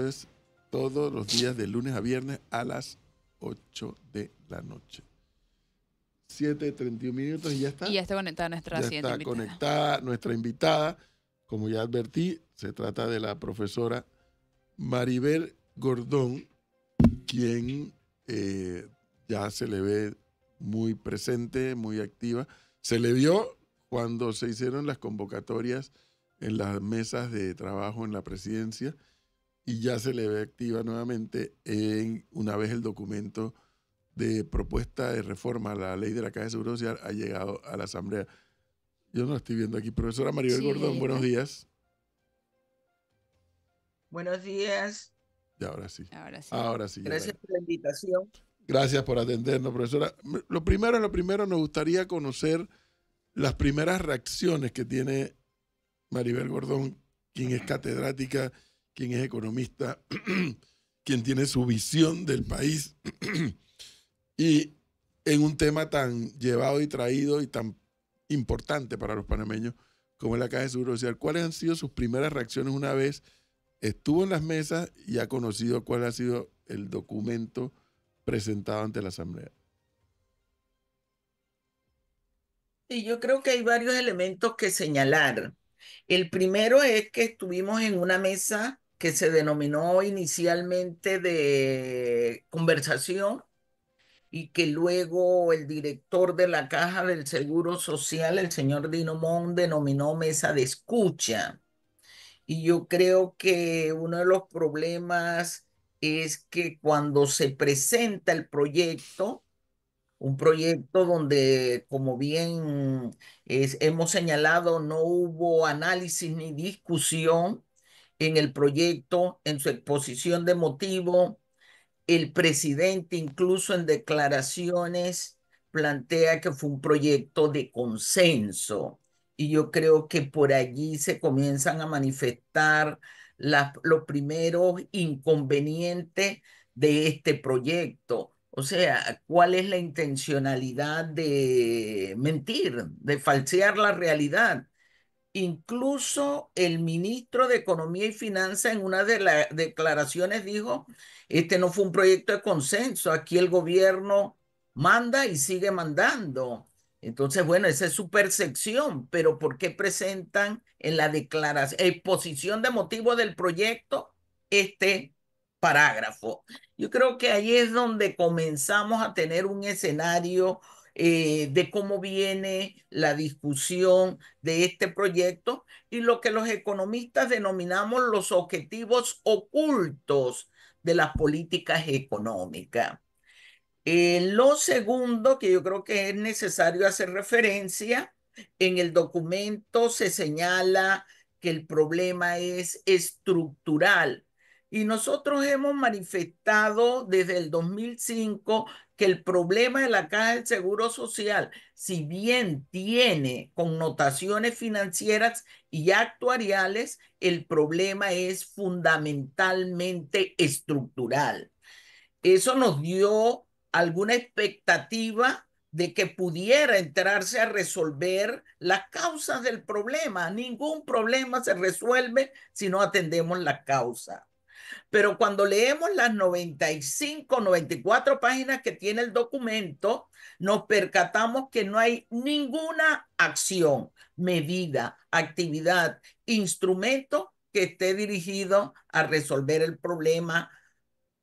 Eso es todos los días de lunes a viernes a las 8 de la noche. 7.31 minutos y ya está. Y ya está conectada nuestra ya está invitada. conectada nuestra invitada. Como ya advertí, se trata de la profesora Maribel Gordón, quien eh, ya se le ve muy presente, muy activa. Se le vio cuando se hicieron las convocatorias en las mesas de trabajo en la presidencia y ya se le ve activa nuevamente en una vez el documento de propuesta de reforma a la ley de la Caja de Seguro Social ha llegado a la Asamblea. Yo no estoy viendo aquí. Profesora Maribel Gordón, eh, buenos eh. días. Buenos días. Y ahora sí. Ahora sí. Ahora sí Gracias por la invitación. Gracias por atendernos, profesora. Lo primero, lo primero, nos gustaría conocer las primeras reacciones que tiene Maribel Gordón, quien es catedrática quien es economista, quien tiene su visión del país y en un tema tan llevado y traído y tan importante para los panameños como es la Caja de Seguro Social. ¿Cuáles han sido sus primeras reacciones una vez estuvo en las mesas y ha conocido cuál ha sido el documento presentado ante la Asamblea? Sí, yo creo que hay varios elementos que señalar. El primero es que estuvimos en una mesa que se denominó inicialmente de conversación y que luego el director de la Caja del Seguro Social, el señor Dino denominó mesa de escucha. Y yo creo que uno de los problemas es que cuando se presenta el proyecto, un proyecto donde, como bien hemos señalado, no hubo análisis ni discusión, en el proyecto, en su exposición de motivo. El presidente incluso en declaraciones plantea que fue un proyecto de consenso y yo creo que por allí se comienzan a manifestar los primeros inconvenientes de este proyecto. O sea, ¿cuál es la intencionalidad de mentir, de falsear la realidad? Incluso el ministro de Economía y Finanzas en una de las declaraciones dijo, este no fue un proyecto de consenso, aquí el gobierno manda y sigue mandando. Entonces, bueno, esa es su percepción, pero ¿por qué presentan en la declaración, exposición de motivo del proyecto, este parágrafo? Yo creo que ahí es donde comenzamos a tener un escenario eh, de cómo viene la discusión de este proyecto y lo que los economistas denominamos los objetivos ocultos de las políticas económicas. Eh, lo segundo que yo creo que es necesario hacer referencia, en el documento se señala que el problema es estructural y nosotros hemos manifestado desde el 2005 que el problema de la caja del Seguro Social, si bien tiene connotaciones financieras y actuariales, el problema es fundamentalmente estructural. Eso nos dio alguna expectativa de que pudiera entrarse a resolver las causas del problema. Ningún problema se resuelve si no atendemos la causa. Pero cuando leemos las 95, 94 páginas que tiene el documento, nos percatamos que no hay ninguna acción, medida, actividad, instrumento que esté dirigido a resolver el problema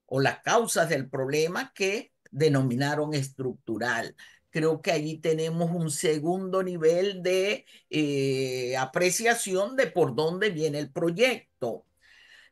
o las causas del problema que denominaron estructural. Creo que allí tenemos un segundo nivel de eh, apreciación de por dónde viene el proyecto.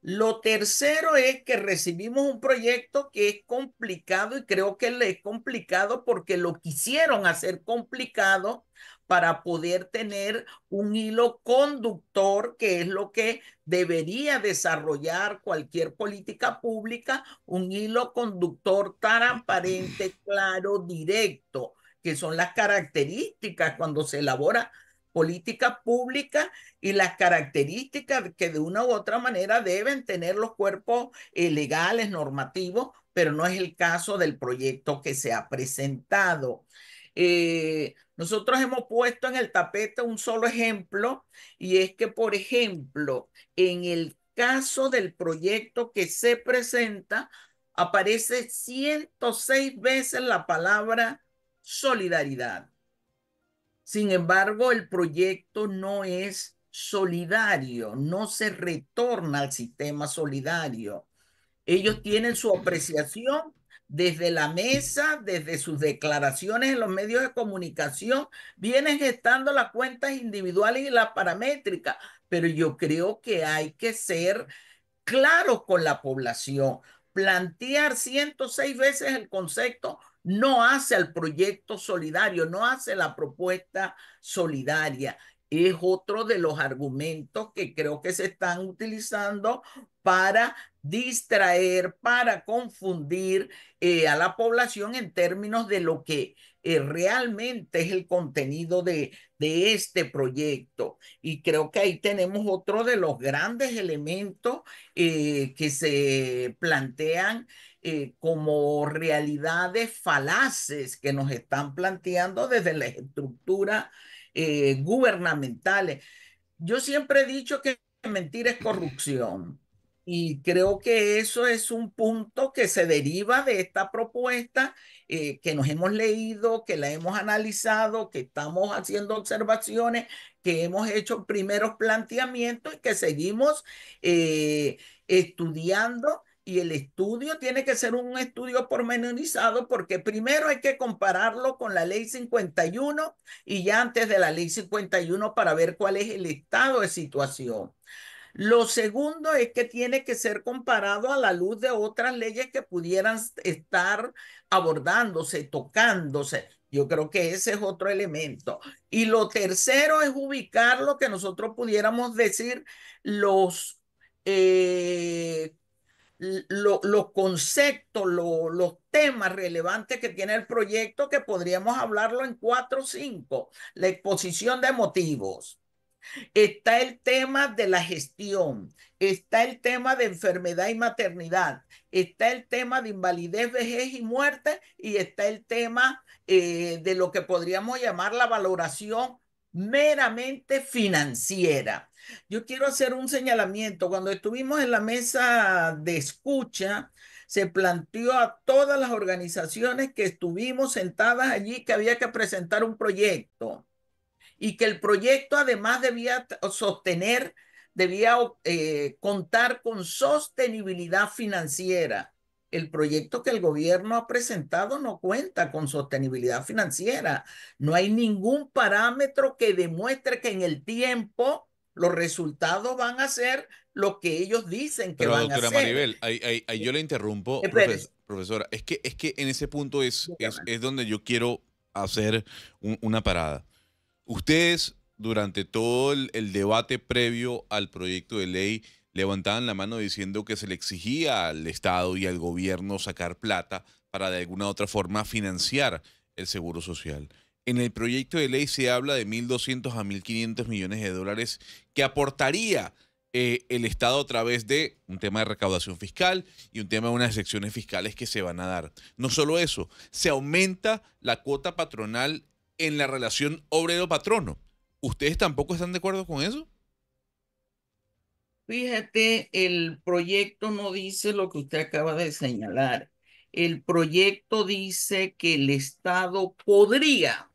Lo tercero es que recibimos un proyecto que es complicado y creo que es complicado porque lo quisieron hacer complicado para poder tener un hilo conductor que es lo que debería desarrollar cualquier política pública, un hilo conductor transparente, claro, directo, que son las características cuando se elabora política pública y las características que de una u otra manera deben tener los cuerpos eh, legales, normativos, pero no es el caso del proyecto que se ha presentado. Eh, nosotros hemos puesto en el tapete un solo ejemplo y es que, por ejemplo, en el caso del proyecto que se presenta, aparece 106 veces la palabra solidaridad. Sin embargo, el proyecto no es solidario, no se retorna al sistema solidario. Ellos tienen su apreciación desde la mesa, desde sus declaraciones en los medios de comunicación, vienen gestando las cuentas individuales y las paramétricas, pero yo creo que hay que ser claros con la población, plantear 106 veces el concepto no hace al proyecto solidario, no hace la propuesta solidaria. Es otro de los argumentos que creo que se están utilizando para distraer, para confundir eh, a la población en términos de lo que eh, realmente es el contenido de, este proyecto. Y creo que ahí tenemos otro de los grandes elementos eh, que se plantean eh, como realidades falaces que nos están planteando desde las estructuras eh, gubernamentales. Yo siempre he dicho que mentir es corrupción y creo que eso es un punto que se deriva de esta propuesta eh, que nos hemos leído, que la hemos analizado, que estamos haciendo observaciones, que hemos hecho primeros planteamientos y que seguimos estudiando y el estudio tiene que ser un estudio pormenorizado porque primero hay que compararlo con la ley 51 y ya antes de la ley 51 para ver cuál es el estado de situación. Lo segundo es que tiene que ser comparado a la luz de otras leyes que pudieran estar abordándose, tocándose. Yo creo que ese es otro elemento. Y lo tercero es ubicar lo que nosotros pudiéramos decir los eh, los conceptos, los temas relevantes que tiene el proyecto, que podríamos hablarlo en cuatro o cinco. La exposición de motivos. Está el tema de la gestión, está el tema de enfermedad y maternidad, está el tema de invalidez, vejez y muerte, y está el tema eh, de lo que podríamos llamar la valoración meramente financiera. Yo quiero hacer un señalamiento. Cuando estuvimos en la mesa de escucha, se planteó a todas las organizaciones que estuvimos sentadas allí que había que presentar un proyecto y que el proyecto además debía sostener, debía eh, contar con sostenibilidad financiera. El proyecto que el gobierno ha presentado no cuenta con sostenibilidad financiera. No hay ningún parámetro que demuestre que en el tiempo los resultados van a ser lo que ellos dicen que Pero, van a ser. Maribel, ahí, yo le interrumpo, profesora. Es que, es que en ese punto es, es, donde yo quiero hacer una parada. Ustedes, durante todo el, el, debate previo al proyecto de ley, levantaban la mano diciendo que se le exigía al Estado y al gobierno sacar plata para de alguna u otra forma financiar el seguro social. En el proyecto de ley se habla de 1.200 a 1.500 millones de dólares que aportaría eh, el Estado a través de un tema de recaudación fiscal y un tema de unas excepciones fiscales que se van a dar. No solo eso, se aumenta la cuota patronal en la relación obrero-patrono. ¿Ustedes tampoco están de acuerdo con eso? Fíjate, el proyecto no dice lo que usted acaba de señalar. El proyecto dice que el Estado podría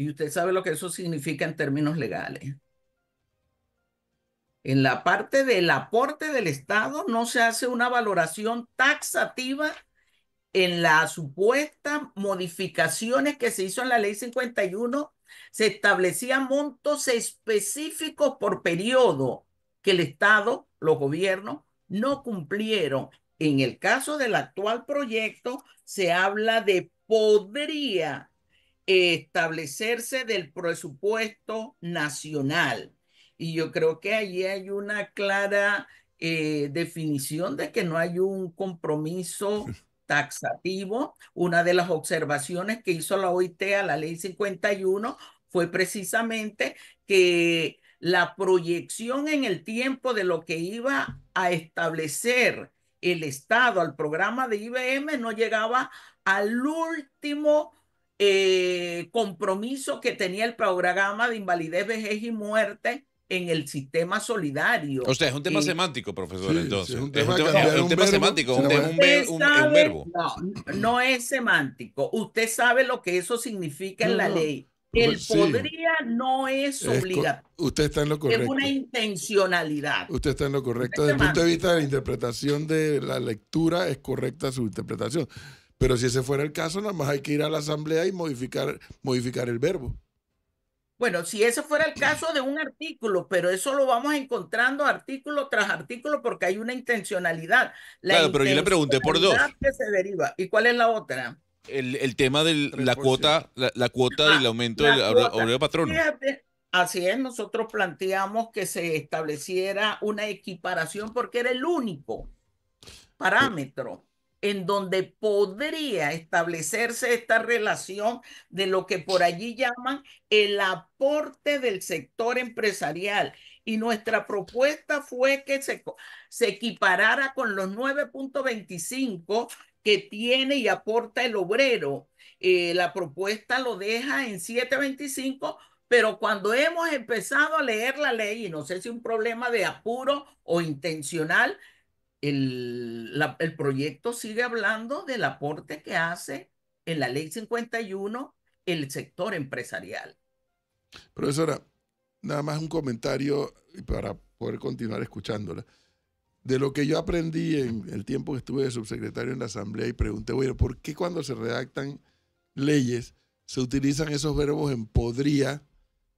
y usted sabe lo que eso significa en términos legales. En la parte del aporte del Estado no se hace una valoración taxativa en las supuestas modificaciones que se hizo en la ley 51. Se establecían montos específicos por periodo que el Estado, los gobiernos, no cumplieron. En el caso del actual proyecto, se habla de podría establecerse del presupuesto nacional. Y yo creo que allí hay una clara eh, definición de que no hay un compromiso taxativo. Una de las observaciones que hizo la OIT a la ley 51 fue precisamente que la proyección en el tiempo de lo que iba a establecer el Estado al programa de IBM no llegaba al último eh, compromiso que tenía el programa de invalidez, vejez y muerte en el sistema solidario. O sea, es un tema semántico, profesor, entonces. es un tema, semántico, un, verbo. No, es semántico. Usted sabe lo que eso significa en la ley. El pues podría no es obligatorio. usted está en lo correcto. Es una intencionalidad. Usted está en lo correcto. Desde el punto de vista de la interpretación de la lectura, es correcta su interpretación. Pero si ese fuera el caso, nada más hay que ir a la asamblea y modificar, modificar el verbo. Bueno, si ese fuera el caso de un artículo, pero eso lo vamos encontrando artículo tras artículo porque hay una intencionalidad. claro, pero yo le pregunté por dos. se deriva. ¿Y cuál es la otra? El, tema de la cuota, la, cuota del ah, aumento del obrero así es, nosotros planteamos que se estableciera una equiparación porque era el único parámetro en donde podría establecerse esta relación de lo que por allí llaman el aporte del sector empresarial. Y nuestra propuesta fue que se, equiparara con los 9.25 que tiene y aporta el obrero. Eh, la propuesta lo deja en 725 pero cuando hemos empezado a leer la ley, y no sé si un problema de apuro o intencional, el, el proyecto sigue hablando del aporte que hace en la ley 51 el sector empresarial. Profesora, nada más un comentario para poder continuar escuchándola. De lo que yo aprendí en el tiempo que estuve de subsecretario en la Asamblea y pregunté, bueno, ¿por qué cuando se redactan leyes se utilizan esos verbos en podría,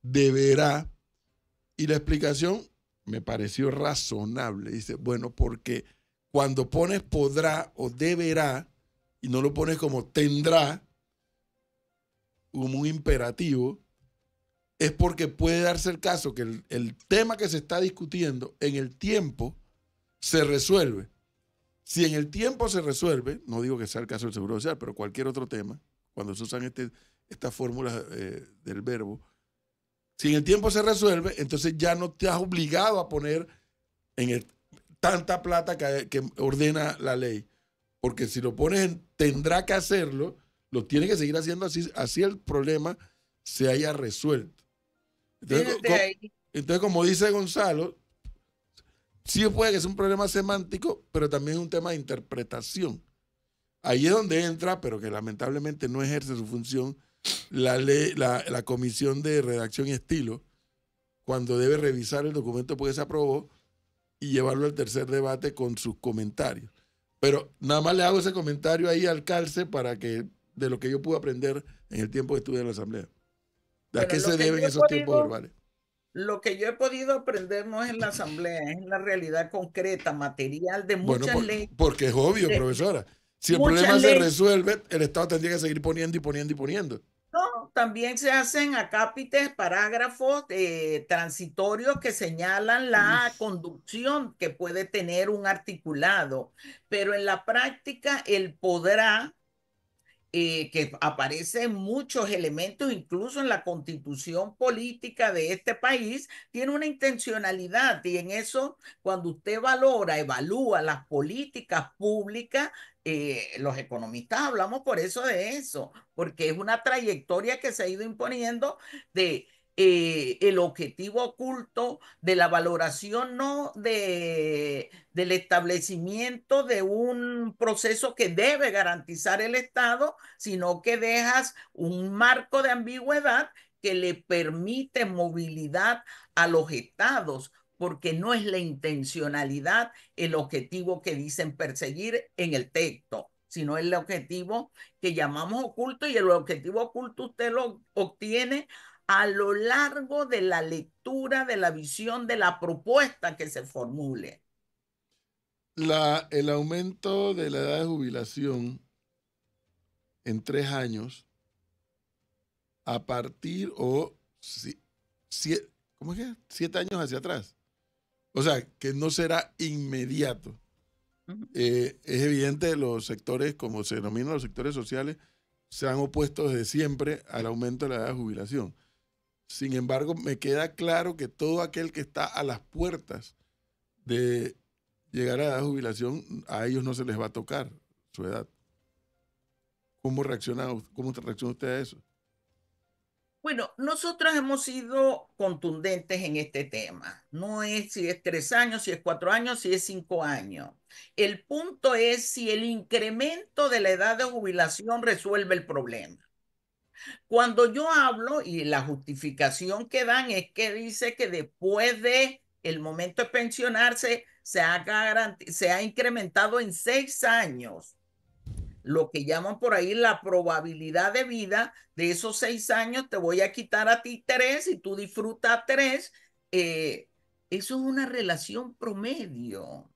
deberá? Y la explicación me pareció razonable. Dice, bueno, porque cuando pones podrá o deberá, y no lo pones como tendrá, como un imperativo, es porque puede darse el caso que el, tema que se está discutiendo en el tiempo se resuelve. Si en el tiempo se resuelve, no digo que sea el caso del Seguro Social, pero cualquier otro tema, cuando se usan este, estas fórmulas eh, del verbo, si en el tiempo se resuelve, entonces ya no te has obligado a poner en tanta plata que, ordena la ley. Porque si lo pones tendrá que hacerlo, lo tiene que seguir haciendo así, así el problema se haya resuelto. Entonces, como, entonces, como dice Gonzalo, sí puede que sea un problema semántico, pero también es un tema de interpretación. Ahí es donde entra, pero que lamentablemente no ejerce su función la, ley, la, Comisión de Redacción y Estilo, cuando debe revisar el documento pues se aprobó y llevarlo al tercer debate con sus comentarios. Pero nada más le hago ese comentario ahí al calce para que de lo que yo pude aprender en el tiempo que estuve en la Asamblea. ¿A qué se deben esos tiempos verbales? Lo que yo he podido aprender no es en la Asamblea, es en la realidad concreta, material de muchas leyes. Porque es obvio, profesora. Si el problema se resuelve, el Estado tendría que seguir poniendo y poniendo y poniendo. No, también se hacen acápites, parágrafos eh, transitorios que señalan la conducción que puede tener un articulado, pero en la práctica el podrá eh, que aparecen muchos elementos, incluso en la constitución política de este país, tiene una intencionalidad y en eso, cuando usted valora, evalúa las políticas públicas, eh, los economistas hablamos por eso de eso, porque es una trayectoria que se ha ido imponiendo de eh, el objetivo oculto de la valoración no de, del establecimiento de un proceso que debe garantizar el Estado, sino que dejas un marco de ambigüedad que le permite movilidad a los estados, porque no es la intencionalidad el objetivo que dicen perseguir en el texto, sino el objetivo que llamamos oculto y el objetivo oculto usted lo obtiene a lo largo de la lectura, de la visión, de la propuesta que se formule. La, el aumento de la edad de jubilación en tres años a partir o siete años hacia atrás. O sea, que no será inmediato. Eh, es evidente, los sectores, como se denominan los sectores sociales, se han opuesto desde siempre al aumento de la edad de jubilación. Sin embargo, me queda claro que todo aquel que está a las puertas de llegar a la jubilación, a ellos no se les va a tocar su edad. ¿Cómo reacciona, cómo reacciona usted a eso? Bueno, nosotras hemos sido contundentes en este tema. No es si es tres años, si es cuatro años, si es cinco años. El punto es si el incremento de la edad de jubilación resuelve el problema. Cuando yo hablo y la justificación que dan es que dice que después de el momento de pensionarse se ha, se ha incrementado en seis años lo que llaman por ahí la probabilidad de vida de esos seis años, te voy a quitar a ti tres y tú disfrutas tres. Eh, eso es una relación promedio.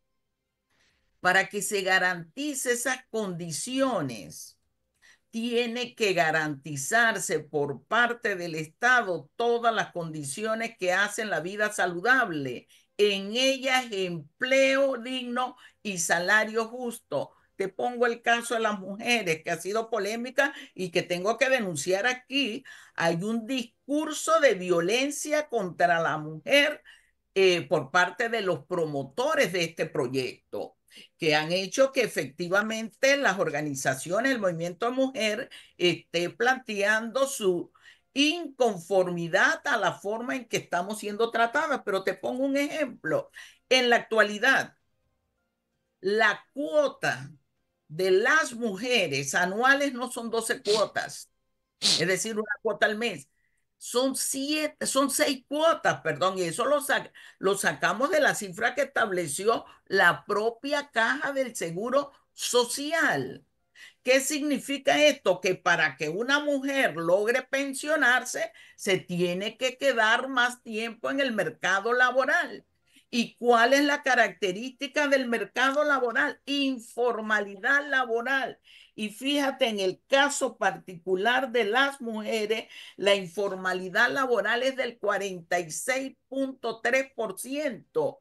Para que se garantice esas condiciones tiene que garantizarse por parte del Estado todas las condiciones que hacen la vida saludable, en ellas empleo digno y salario justo. Te pongo el caso de las mujeres, que ha sido polémica y que tengo que denunciar aquí. Hay un discurso de violencia contra la mujer eh, por parte de los promotores de este proyecto que han hecho que efectivamente las organizaciones, el movimiento mujer, esté planteando su inconformidad a la forma en que estamos siendo tratadas. Pero te pongo un ejemplo. En la actualidad, la cuota de las mujeres anuales no son 12 cuotas, es decir, una cuota al mes, son, siete, son seis cuotas, perdón, y eso lo, lo sacamos de la cifra que estableció la propia caja del seguro social. ¿Qué significa esto? Que para que una mujer logre pensionarse, se tiene que quedar más tiempo en el mercado laboral. ¿Y cuál es la característica del mercado laboral? Informalidad laboral. Y fíjate, en el caso particular de las mujeres, la informalidad laboral es del 46.3%.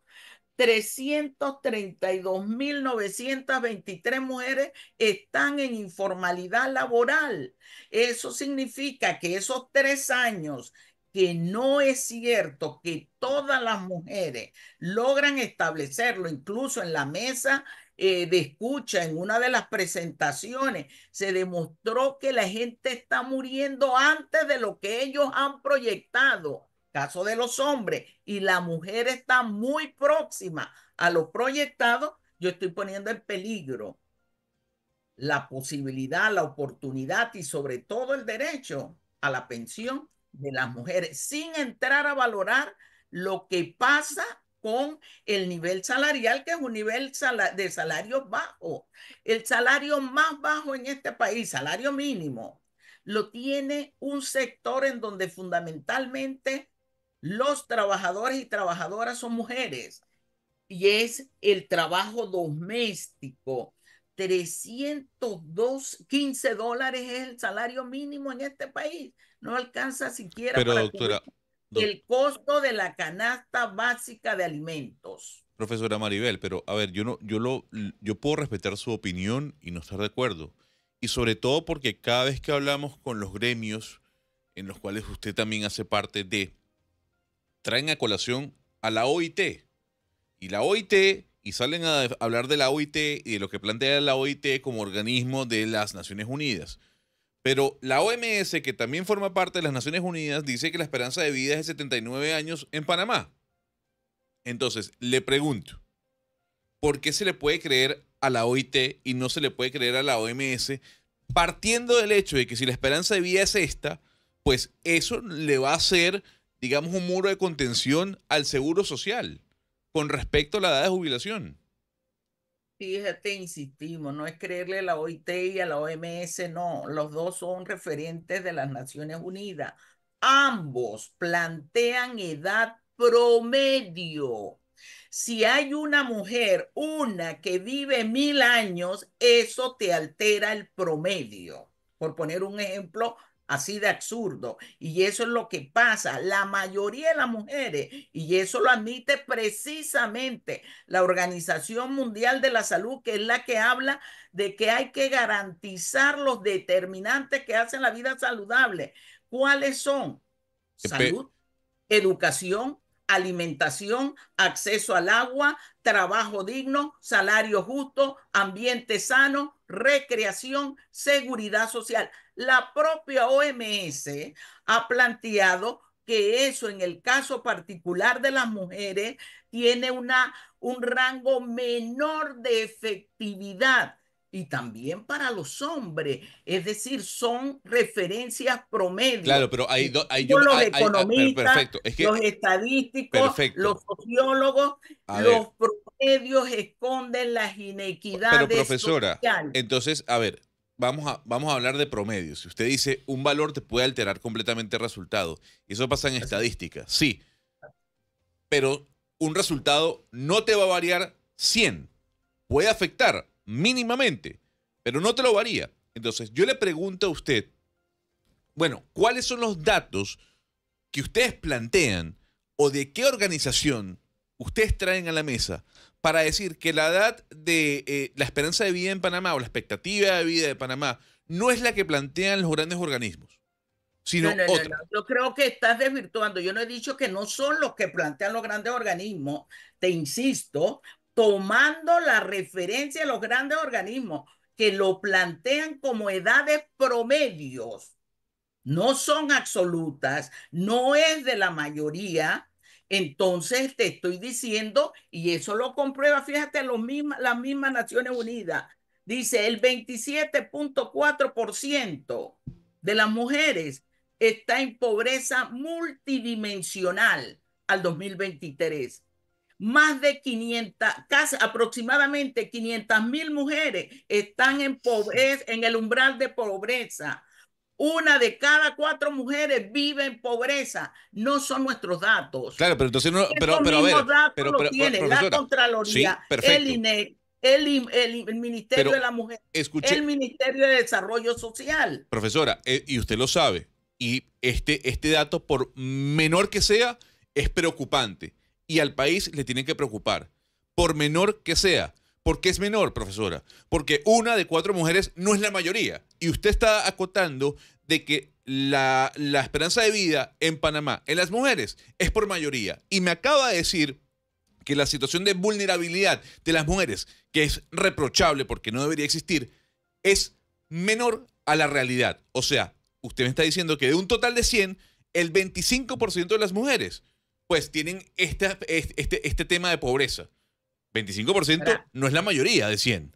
332.923 mujeres están en informalidad laboral. Eso significa que esos tres años que no es cierto que todas las mujeres logran establecerlo, incluso en la mesa eh, de escucha, en una de las presentaciones, se demostró que la gente está muriendo antes de lo que ellos han proyectado, caso de los hombres, y la mujer está muy próxima a lo proyectado, yo estoy poniendo en peligro la posibilidad, la oportunidad y sobre todo el derecho a la pensión de las mujeres, sin entrar a valorar lo que pasa con el nivel salarial, que es un nivel de salario bajo. El salario más bajo en este país, salario mínimo, lo tiene un sector en donde fundamentalmente los trabajadores y trabajadoras son mujeres. Y es el trabajo doméstico. 302, dólares es el salario mínimo en este país. No alcanza siquiera. Pero el costo de la canasta básica de alimentos. Profesora Maribel, pero a ver, yo no, yo lo, yo puedo respetar su opinión y no estar de acuerdo. Y sobre todo porque cada vez que hablamos con los gremios en los cuales usted también hace parte de, traen a colación a la OIT. Y la OIT, y salen a hablar de la OIT y de lo que plantea la OIT como organismo de las Naciones Unidas. Pero la OMS, que también forma parte de las Naciones Unidas, dice que la esperanza de vida es de 79 años en Panamá. Entonces, le pregunto, ¿por qué se le puede creer a la OIT y no se le puede creer a la OMS? Partiendo del hecho de que si la esperanza de vida es esta, pues eso le va a ser, digamos, un muro de contención al seguro social con respecto a la edad de jubilación fíjate, insistimos, no es creerle a la OIT y a la OMS, no, los dos son referentes de las Naciones Unidas. Ambos plantean edad promedio. Si hay una mujer, una que vive mil años, eso te altera el promedio, por poner un ejemplo así de absurdo. Y eso es lo que pasa. La mayoría de las mujeres, y eso lo admite precisamente la Organización Mundial de la Salud, que es la que habla de que hay que garantizar los determinantes que hacen la vida saludable. ¿Cuáles son? Salud, educación, alimentación, acceso al agua, trabajo digno, salario justo, ambiente sano, recreación, seguridad social la propia OMS ha planteado que eso en el caso particular de las mujeres tiene una, un rango menor de efectividad y también para los hombres. Es decir, son referencias promedio. Claro, pero hay, yo, los ah, perfecto. los estadísticos, los sociólogos, los promedios esconden las inequidades. Pero profesora, entonces, a ver, vamos a, vamos a hablar de promedios. Si usted dice un valor te puede alterar completamente el resultado. Y eso pasa en estadística, sí. Pero un resultado no te va a variar 100. Puede afectar mínimamente, pero no te lo varía. Entonces, yo le pregunto a usted, bueno, ¿cuáles son los datos que ustedes plantean o de qué organización ustedes traen a la mesa para decir que la edad de eh, la esperanza de vida en Panamá o la expectativa de vida de Panamá no es la que plantean los grandes organismos, sino no, otra. Yo creo que estás desvirtuando. Yo no he dicho que no son los que plantean los grandes organismos, te insisto, tomando la referencia de los grandes organismos que lo plantean como edades promedios. No son absolutas, no es de la mayoría, entonces te estoy diciendo, y eso lo comprueba, fíjate, mismas las mismas Naciones Unidas, dice el 27.4% de las mujeres está en pobreza multidimensional al 2023. Más de 500, casi aproximadamente 500 mil mujeres están en, pobreza, en el umbral de pobreza una de cada cuatro mujeres vive en pobreza. No son nuestros datos. Claro, pero entonces no, pero, pero, a ver, tiene la Contraloría, el INEC, el, Ministerio de la Mujer, el Ministerio de Desarrollo Social. Profesora, eh, y usted lo sabe, y este, este dato, por menor que sea, es preocupante. Y al país le tienen que preocupar, por menor que sea. ¿Por qué es menor, profesora? Porque una de cuatro mujeres no es la mayoría. Y usted está acotando de que la, esperanza de vida en Panamá, en las mujeres, es por mayoría. Y me acaba de decir que la situación de vulnerabilidad de las mujeres, que es reprochable porque no debería existir, es menor a la realidad. O sea, usted me está diciendo que de un total de 100, el 25% de las mujeres, pues tienen este, este, tema de pobreza. 25% no es la mayoría de 100,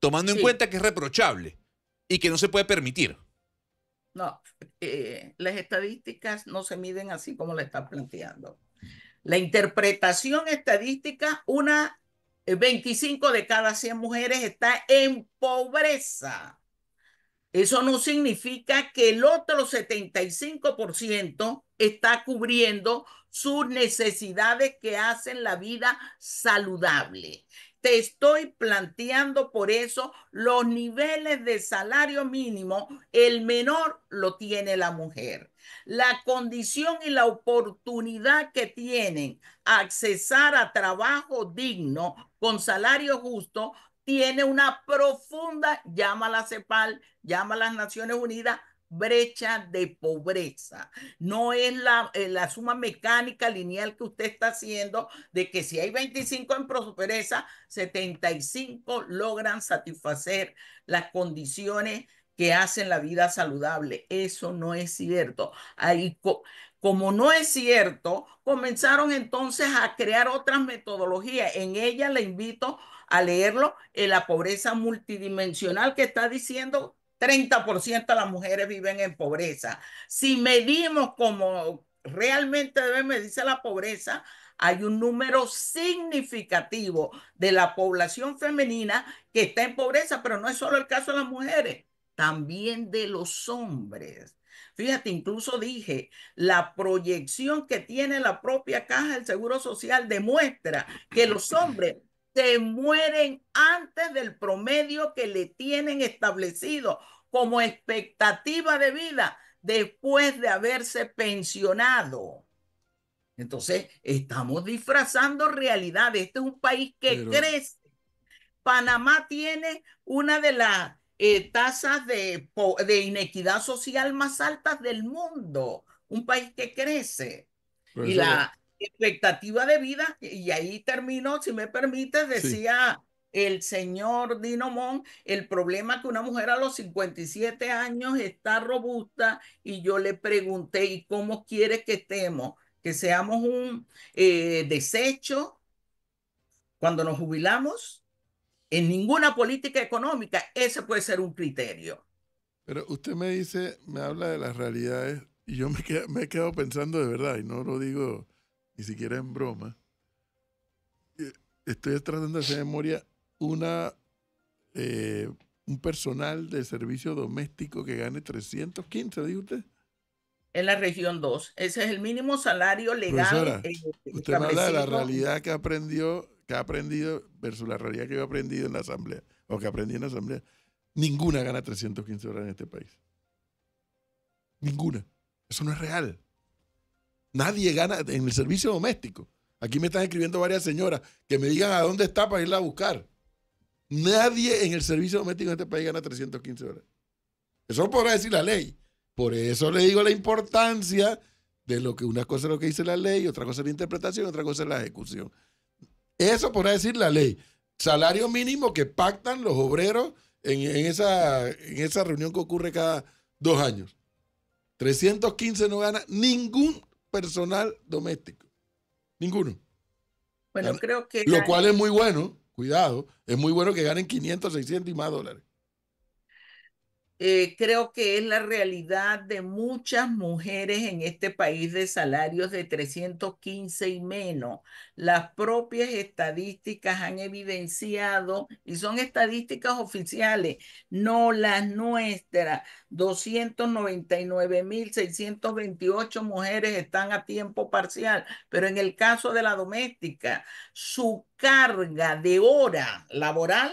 tomando en cuenta que es reprochable y que no se puede permitir. No, eh, las estadísticas no se miden así como le está planteando. La interpretación estadística, una 25 eh, de cada 100 mujeres está en pobreza. Eso no significa que el otro 75% está cubriendo sus necesidades que hacen la vida saludable. Te estoy planteando por eso los niveles de salario mínimo, el menor lo tiene la mujer. La condición y la oportunidad que tienen accesar a trabajo digno con salario justo tiene una profunda, llama la CEPAL, llama las Naciones Unidas, brecha de pobreza. No es la, eh, la, suma mecánica lineal que usted está haciendo de que si hay 25 en pobreza, 75 logran satisfacer las condiciones que hacen la vida saludable. Eso no es cierto. Ahí, como no es cierto, comenzaron entonces a crear otras metodologías. En ella le invito a leerlo, en eh, la pobreza multidimensional que está diciendo 30% de las mujeres viven en pobreza. Si medimos como realmente debe medirse la pobreza, hay un número significativo de la población femenina que está en pobreza, pero no es solo el caso de las mujeres, también de los hombres. Fíjate, incluso dije, la proyección que tiene la propia caja del Seguro Social demuestra que los hombres se mueren antes del promedio que le tienen establecido como expectativa de vida después de haberse pensionado. Entonces, estamos disfrazando realidades. Este es un país que crece. Panamá tiene una de las eh, tasas de, inequidad social más altas del mundo, un país que crece. y la, expectativa de vida, y ahí termino, si me permites, decía el señor Dinomón, el problema que una mujer a los 57 años está robusta y yo le pregunté, ¿y cómo quiere que estemos? ¿Que seamos un eh, desecho cuando nos jubilamos? En ninguna política económica ese puede ser un criterio. Pero usted me dice, me habla de las realidades y yo me, me he quedado pensando de verdad, y no lo digo ni siquiera en broma, eh, estoy tratando de hacer memoria una eh, un personal de servicio doméstico que gane 315, dijo usted. En la región 2. Ese es el mínimo salario legal. Eh, usted me habla de la realidad que aprendió, que ha aprendido versus la realidad que yo he aprendido en la asamblea, o que aprendí en la asamblea. Ninguna gana 315 horas en este país. Ninguna. Eso no es real. Nadie gana en el servicio doméstico. Aquí me están escribiendo varias señoras que me digan a dónde está para irla a buscar. Nadie en el servicio doméstico en este país gana 315 horas. Eso podrá decir la ley. Por eso le digo la importancia de lo que una cosa es lo que dice la ley, otra cosa es la interpretación, otra cosa es la ejecución. Eso podrá decir la ley. Salario mínimo que pactan los obreros en, esa, en esa reunión que ocurre cada dos años. 315 no gana ningún personal doméstico. Ninguno. Bueno, creo que... Lo cual es muy bueno, cuidado, es muy bueno que ganen 500, 600 y más dólares. Eh, creo que es la realidad de muchas mujeres en este país de salarios de 315 y menos. Las propias estadísticas han evidenciado, y son estadísticas oficiales, no las nuestras, 299.628 mujeres están a tiempo parcial, pero en el caso de la doméstica, su carga de hora laboral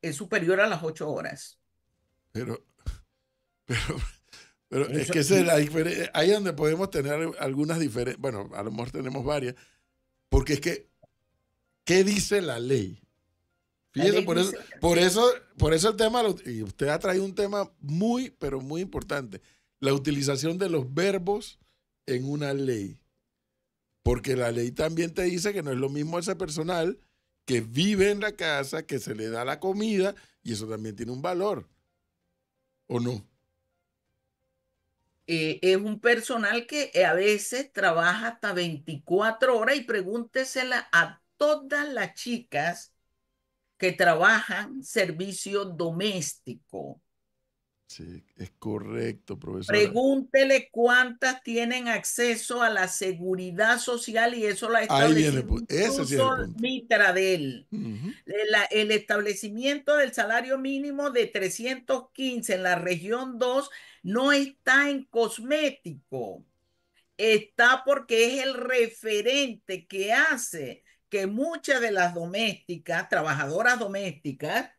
es superior a las ocho horas. Pero Pero, pero, es que es la Ahí donde podemos tener algunas diferencias. Bueno, a lo mejor tenemos varias. Porque es que, ¿qué dice la ley? Fíjense, por eso, por eso, por eso el tema, y usted ha traído un tema muy, pero muy importante, la utilización de los verbos en una ley. Porque la ley también te dice que no es lo mismo ese personal que vive en la casa, que se le da la comida, y eso también tiene un valor. ¿O no? Eh, es un personal que eh, a veces trabaja hasta 24 horas y pregúntesela a todas las chicas que trabajan servicio doméstico. Sí, es correcto, profesor. Pregúntele cuántas tienen acceso a la seguridad social y eso la establece Mitra de él. Eh, el establecimiento del salario mínimo de 315 en la región 2 no está en cosmético. Está porque es el referente que hace que muchas de las domésticas, trabajadoras domésticas,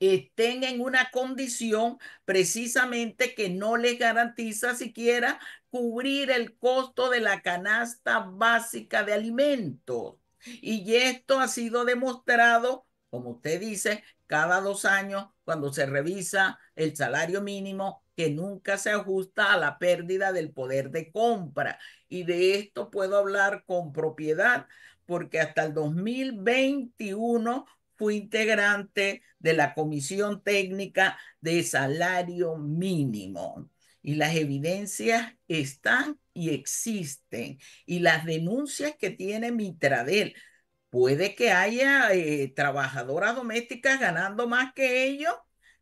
estén en una condición precisamente que no les garantiza siquiera cubrir el costo de la canasta básica de alimentos. Y esto ha sido demostrado, como usted dice, cada dos años cuando se revisa el salario mínimo que nunca se ajusta a la pérdida del poder de compra. Y de esto puedo hablar con propiedad porque hasta el 2021 fue integrante de la Comisión Técnica de Salario Mínimo. Y las evidencias están y existen. Y las denuncias que tiene Mitradel. Puede que haya eh, trabajadoras domésticas ganando más que ellos.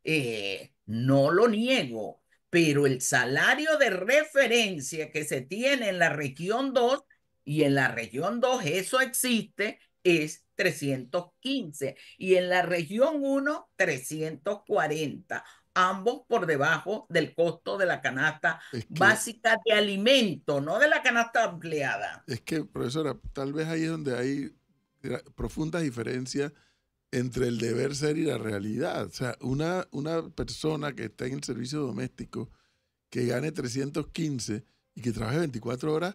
Eh, no lo niego. Pero el salario de referencia que se tiene en la región 2 y en la región 2 eso existe es 315 y en la región 1 340, ambos por debajo del costo de la canasta básica de alimento, no de la canasta ampliada. Es que, profesora, tal vez ahí es donde hay profundas diferencias entre el deber ser y la realidad. O sea, una, una persona que está en el servicio doméstico, que gane 315 y que trabaje 24 horas,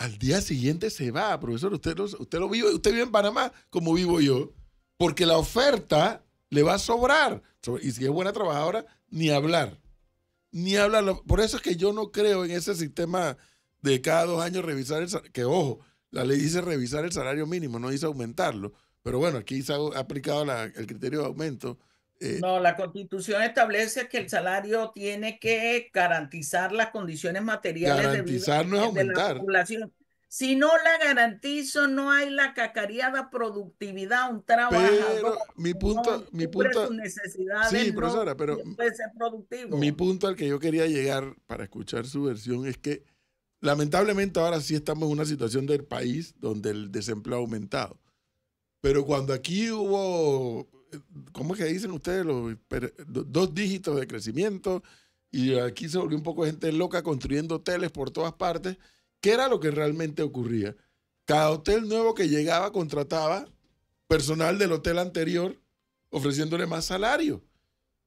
al día siguiente se va, profesor. Usted lo, usted lo vive, usted vive en Panamá como vivo yo, porque la oferta le va a sobrar. Y si es buena trabajadora, ni hablar. Ni hablar. Por eso es que yo no creo en ese sistema de cada dos años revisar el Que ojo, la ley dice revisar el salario mínimo, no dice aumentarlo. Pero bueno, aquí se ha aplicado el criterio de aumento eh, no, la constitución establece que el salario tiene que garantizar las condiciones materiales de, vida no es aumentar. de la Si no la garantizo, no hay la cacareada productividad, un trabajador. mi punto, mi punto. sí, no pero mi punto al que yo quería llegar para escuchar su versión es que lamentablemente ahora sí estamos en una situación del país donde el desempleo ha aumentado. Pero cuando aquí hubo ¿cómo es que dicen ustedes? Los, dos dígitos de crecimiento y aquí se volvió un poco gente loca construyendo hoteles por todas partes. ¿Qué era lo que realmente ocurría? Cada hotel nuevo que llegaba contrataba personal del hotel anterior ofreciéndole más salario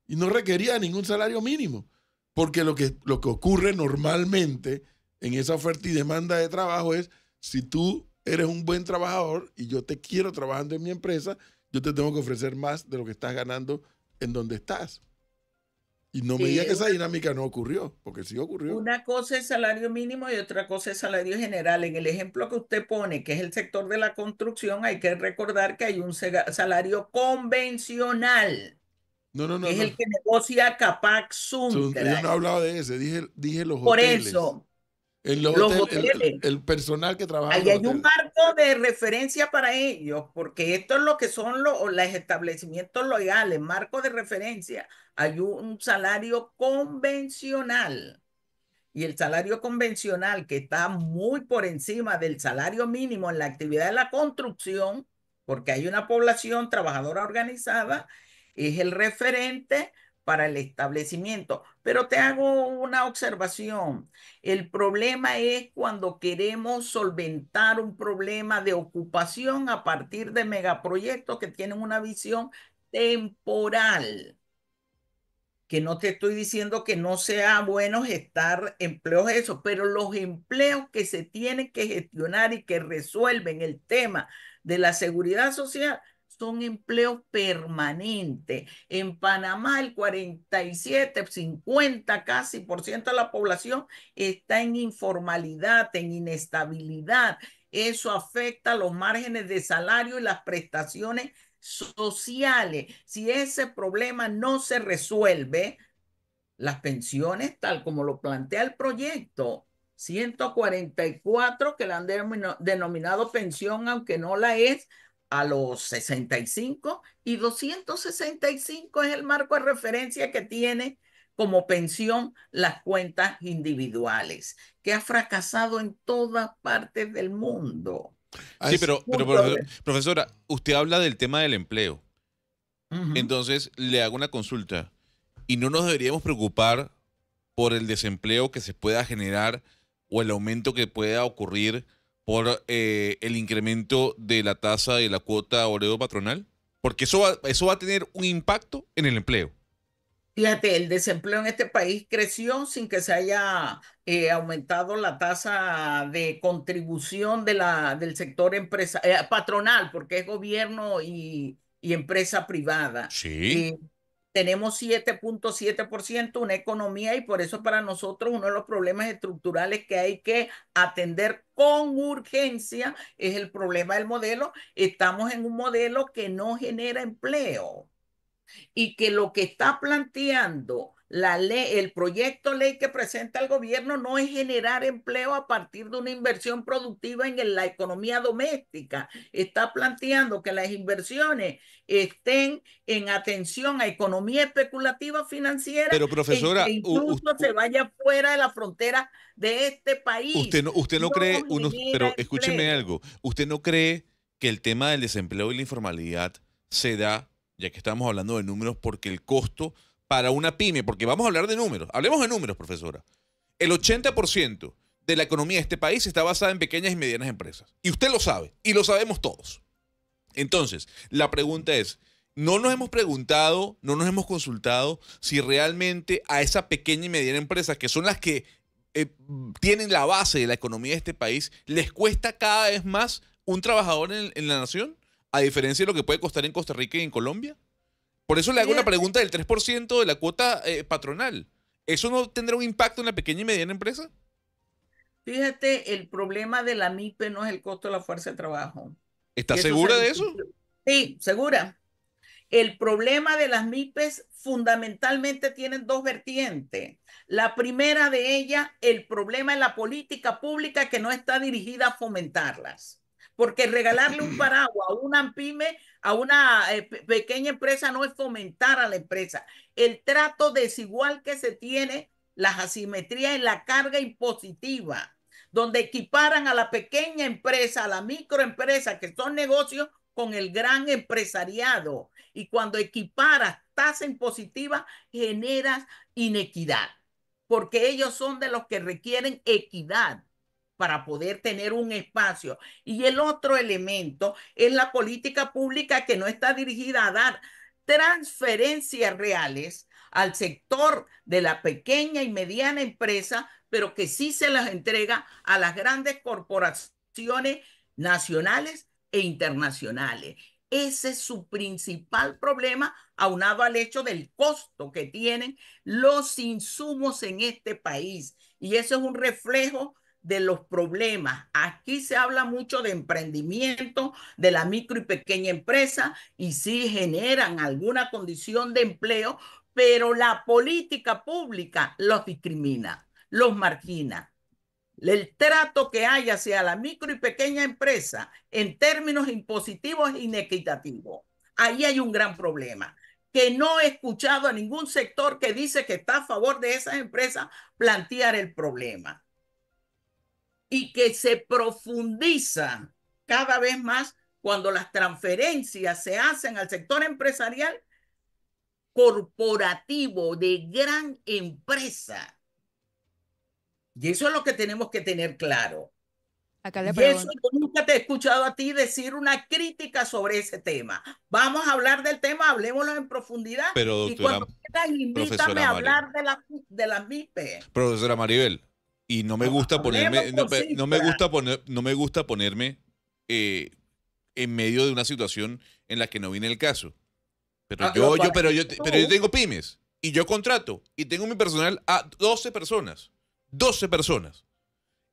y no requería ningún salario mínimo, porque lo que, lo que ocurre normalmente en esa oferta y demanda de trabajo es si tú eres un buen trabajador y yo te quiero trabajando en mi empresa, yo te tengo que ofrecer más de lo que estás ganando en donde estás. Y no me digas que esa dinámica no ocurrió, porque sí ocurrió. Una cosa es salario mínimo y otra cosa es salario general. En el ejemplo que usted pone, que es el sector de la construcción, hay que recordar que hay un salario convencional. No, no, no. es el que negocia Capac Yo no hablaba de ese, dije, dije los Por eso, el, personal que trabaja. hay un marco de referencia para ellos, porque esto es lo que son los, los establecimientos legales, marco de referencia. Hay un salario convencional. Y el salario convencional, que está muy por encima del salario mínimo en la actividad de la construcción, porque hay una población trabajadora organizada, es el referente para el establecimiento. Pero te hago una observación. El problema es cuando queremos solventar un problema de ocupación a partir de megaproyectos que tienen una visión temporal. Que no te estoy diciendo que no sea bueno gestar empleos eso, pero los empleos que se tienen que gestionar y que resuelven el tema de la seguridad social son empleos permanentes. En Panamá el 47, 50 casi por ciento de la población está en informalidad, en inestabilidad. Eso afecta los márgenes de salario y las prestaciones sociales. Si ese problema no se resuelve, las pensiones, tal como lo plantea el proyecto, 144 que la han denominado pensión, aunque no la es, a los 65 y 265 es el marco de referencia que tiene como pensión las cuentas individuales, que ha fracasado en todas partes del mundo. Ah, sí, pero, profesora, usted habla del tema del empleo. Entonces, le hago una consulta. ¿Y no nos deberíamos preocupar por el desempleo que se pueda generar o el aumento que pueda ocurrir? por eh, el incremento de la tasa de la cuota obrero patronal? Porque eso va, eso va a tener un impacto en el empleo. Fíjate, el desempleo en este país creció sin que se haya eh, aumentado la tasa de contribución de la, del sector empresa, eh, patronal, porque es gobierno y, y empresa privada. Sí tenemos 7.7%, una economía, y por eso para nosotros uno de los problemas estructurales que hay que atender con urgencia es el problema del modelo. Estamos en un modelo que no genera empleo y que lo que está planteando la ley, el proyecto ley que presenta el gobierno no es generar empleo a partir de una inversión productiva en la economía doméstica. Está planteando que las inversiones estén en atención a economía especulativa financiera. Pero profesora, e incluso se vaya fuera de la frontera de este país. Usted no, usted no, cree, uno, pero escúcheme algo, usted no cree que el tema del desempleo y la informalidad se da, ya que estamos hablando de números, porque el costo para una pyme, porque vamos a hablar de números, hablemos de números, profesora. El 80% de la economía de este país está basada en pequeñas y medianas empresas. Y usted lo sabe, y lo sabemos todos. Entonces, la pregunta es, no nos hemos preguntado, no nos hemos consultado si realmente a esa pequeña y mediana empresa, que son las que eh, tienen la base de la economía de este país, les cuesta cada vez más un trabajador en la nación, a diferencia de lo que puede costar en Costa Rica y en Colombia. Por eso le hago una pregunta del 3% de la cuota eh, patronal. ¿Eso no tendrá un impacto en la pequeña y mediana empresa? Fíjate, el problema de la MIPE no es el costo de la fuerza de trabajo. ¿Estás segura de eso? Sí, segura. El problema de las MIPES fundamentalmente tienen dos vertientes. La primera de ellas, el problema es la política pública que no está dirigida a fomentarlas porque regalarle un paraguas a una pyme, a una eh, pequeña empresa, no es fomentar a la empresa. El trato desigual que se tiene, las asimetrías en la carga impositiva, donde equiparan a la pequeña empresa, a la microempresa, que son negocios, con el gran empresariado. Y cuando equiparas tasa impositiva, generas inequidad, porque ellos son de los que requieren equidad para poder tener un espacio. Y el otro elemento es la política pública que no está dirigida a dar transferencias reales al sector de la pequeña y mediana empresa, pero que sí se las entrega a las grandes corporaciones nacionales e internacionales. Ese es su principal problema, aunado al hecho del costo que tienen los insumos en este país. Y eso es un reflejo de los problemas. Aquí se habla mucho de emprendimiento, de la micro y pequeña empresa, y sí generan alguna condición de empleo, pero la política pública los discrimina, los margina. El trato que hay hacia la micro y pequeña empresa en términos impositivos es inequitativo. Ahí hay un gran problema que no he escuchado a ningún sector que dice que está a favor de esas empresas plantear el problema y que se profundiza cada vez más cuando las transferencias se hacen al sector empresarial corporativo de gran empresa. Y eso es lo que tenemos que tener claro. eso nunca te he escuchado a ti decir una crítica sobre ese tema. Vamos a hablar del tema, hablemoslo en profundidad. Pero doctora, invítame a hablar de la, de e. Profesora Maribel, y no me gusta ponerme, no, me gusta poner, no me gusta ponerme eh, en medio de una situación en la que no viene el caso. Pero ah, yo, yo, pero yo, pero yo tengo pymes y yo contrato y tengo mi personal a 12 personas. 12 personas.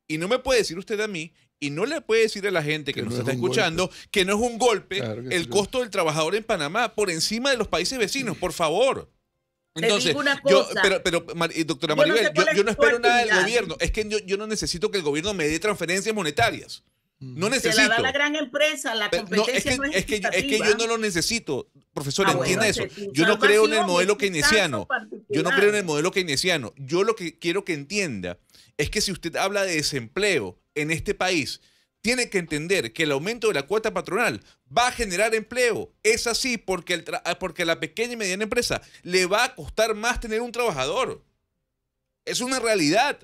Y no me puede decir usted a mí y no le puede decir a la gente que, nos está escuchando que no es un golpe el costo del trabajador en Panamá por encima de los países vecinos, por favor. Entonces, yo, pero, pero, doctora Maribel, yo no, espero nada del gobierno. Es que yo, no necesito que el gobierno me dé transferencias monetarias. No necesito. la gran empresa, la competencia no, es, que, es, que, yo no lo necesito. Profesor, ah, entienda eso. Yo no creo en el modelo keynesiano. Yo no creo en el modelo keynesiano. Yo lo que quiero que entienda es que si usted habla de desempleo en este país, tiene que entender que el aumento de la cuota patronal va a generar empleo. Es así porque, el ah, porque la pequeña y mediana empresa le va a costar más tener un trabajador. Es una realidad.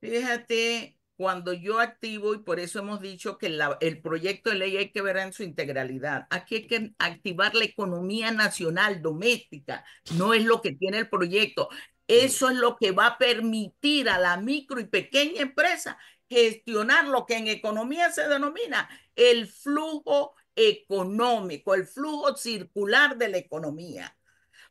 Fíjate, cuando yo activo, y por eso hemos dicho que el proyecto de ley hay que ver en su integralidad, aquí hay que activar la economía nacional doméstica, no es lo que tiene el proyecto. Eso es lo que va a permitir a la micro y pequeña empresa gestionar lo que en economía se denomina el flujo económico, el flujo circular de la economía,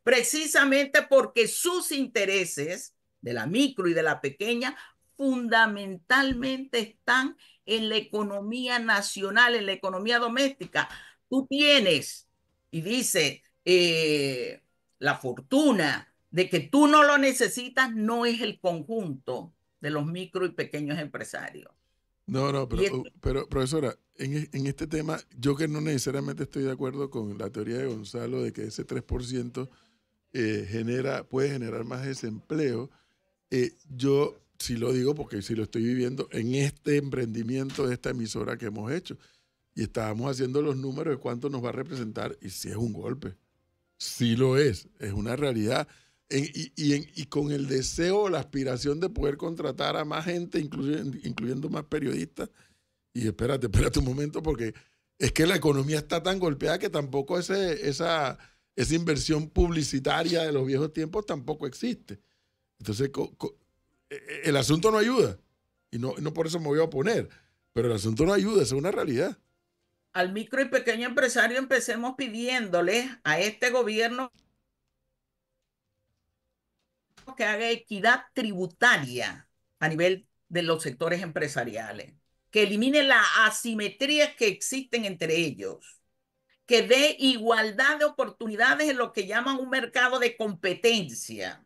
precisamente porque sus intereses de la micro y de la pequeña fundamentalmente están en la economía nacional, en la economía doméstica. Tú tienes, y dice, eh, la fortuna de que tú no lo necesitas no es el conjunto, de los micro y pequeños empresarios. No, no, pero, uh, pero profesora, e, en, este tema yo que no necesariamente estoy de acuerdo con la teoría de Gonzalo de que ese 3% eh, genera, puede generar más desempleo, eh, yo sí si lo digo porque sí si lo estoy viviendo en este emprendimiento de esta emisora que hemos hecho. Y estábamos haciendo los números de cuánto nos va a representar y si es un golpe. Sí lo es, es una realidad y, con el deseo, la aspiración de poder contratar a más gente, incluyendo, más periodistas. Y espérate, espérate un momento, porque es que la economía está tan golpeada que tampoco esa, esa inversión publicitaria de los viejos tiempos tampoco existe. Entonces, e, e, el asunto no ayuda. Y no, no por eso me voy a oponer, pero el asunto no ayuda, es una realidad. Al micro y pequeño empresario empecemos pidiéndole a este gobierno que haga equidad tributaria a nivel de los sectores empresariales, que elimine las asimetrías que existen entre ellos, que dé igualdad de oportunidades en lo que llaman un mercado de competencia.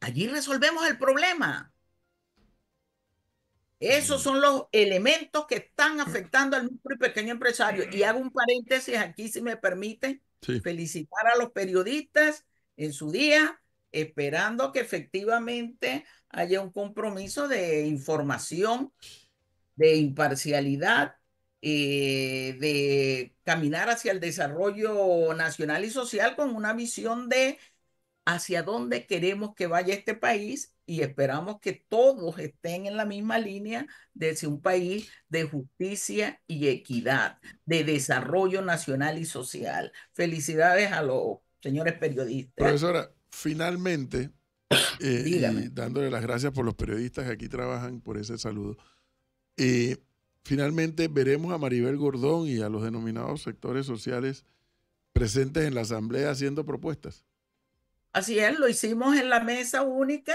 Allí resolvemos el problema. Esos mm. son los elementos que están afectando al micro y pequeño empresario. Y hago un paréntesis aquí, si me permite, felicitar a los periodistas en su día, esperando que efectivamente haya un compromiso de información, de imparcialidad, eh, de caminar hacia el desarrollo nacional y social con una visión de hacia dónde queremos que vaya este país y esperamos que todos estén en la misma línea de un país de justicia y equidad, de desarrollo nacional y social. Felicidades a los señores periodistas. Profesora, finalmente, eh, dándole las gracias por los periodistas que aquí trabajan por ese saludo, eh, finalmente veremos a Maribel Gordón y a los denominados sectores sociales presentes en la Asamblea haciendo propuestas. Así es, lo hicimos en la mesa única,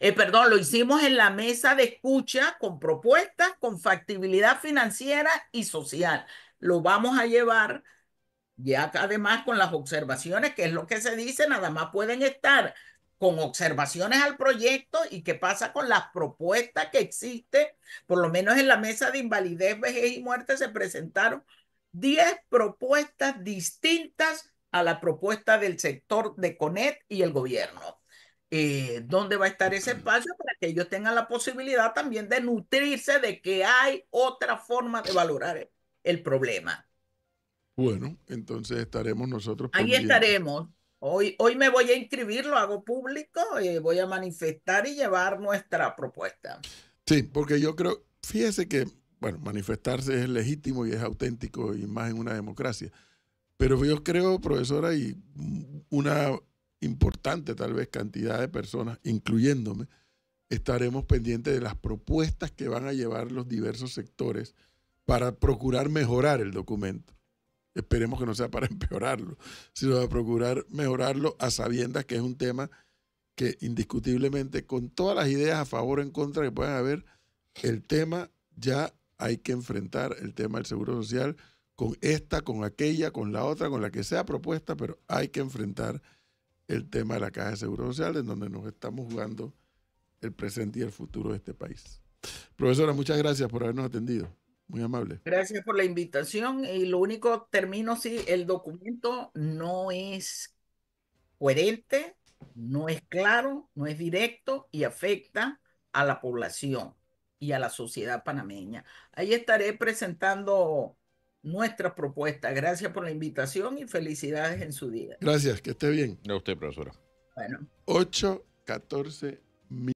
eh, perdón, lo hicimos en la mesa de escucha con propuestas, con factibilidad financiera y social. Lo vamos a llevar ya además con las observaciones, que es lo que se dice, nada más pueden estar con observaciones al proyecto y qué pasa con las propuestas que existen. Por lo menos en la mesa de invalidez, vejez y muerte se presentaron 10 propuestas distintas a la propuesta del sector de CONET y el gobierno. Eh, ¿Dónde va a estar ese espacio para que ellos tengan la posibilidad también de nutrirse de que hay otra forma de valorar el problema? Bueno, entonces estaremos nosotros. Ahí estaremos. Hoy, hoy me voy a inscribir, lo hago público, y eh, voy a manifestar y llevar nuestra propuesta. Sí, porque yo creo, fíjese que, bueno, manifestarse es legítimo y es auténtico y más en una democracia. Pero yo creo, profesora, y una importante tal vez cantidad de personas, incluyéndome, estaremos pendientes de las propuestas que van a llevar los diversos sectores para procurar mejorar el documento. Esperemos que no sea para empeorarlo, sino para procurar mejorarlo a sabiendas que es un tema que indiscutiblemente, con todas las ideas a favor o en contra que puedan haber, el tema ya hay que enfrentar, el tema del Seguro Social, con esta, con aquella, con la otra, con la que sea propuesta, pero hay que enfrentar el tema de la Caja de Seguro Social, en donde nos estamos jugando el presente y el futuro de este país. Profesora, muchas gracias por habernos atendido. Muy amable. Gracias por la invitación. Y lo único, termino, si el documento no es coherente, no es claro, no es directo y afecta a la población y a la sociedad panameña. Ahí estaré presentando nuestra propuesta. Gracias por la invitación y felicidades en su día. Gracias, que esté bien. A usted, profesora. Bueno. 8, 14